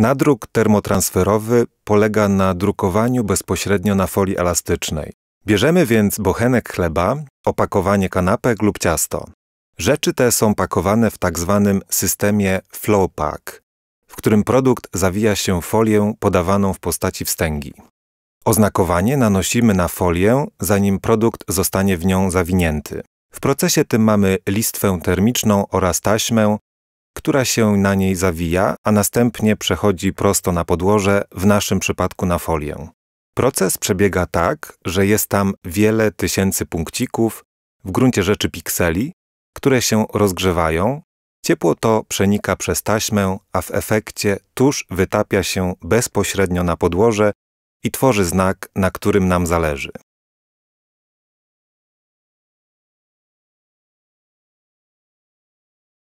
Nadruk termotransferowy polega na drukowaniu bezpośrednio na folii elastycznej. Bierzemy więc bochenek chleba, opakowanie kanapek lub ciasto. Rzeczy te są pakowane w tak zwanym systemie flow pack, w którym produkt zawija się folię podawaną w postaci wstęgi. Oznakowanie nanosimy na folię, zanim produkt zostanie w nią zawinięty. W procesie tym mamy listwę termiczną oraz taśmę, która się na niej zawija, a następnie przechodzi prosto na podłoże, w naszym przypadku na folię. Proces przebiega tak, że jest tam wiele tysięcy punkcików, w gruncie rzeczy pikseli, które się rozgrzewają, ciepło to przenika przez taśmę, a w efekcie tuż wytapia się bezpośrednio na podłoże i tworzy znak, na którym nam zależy.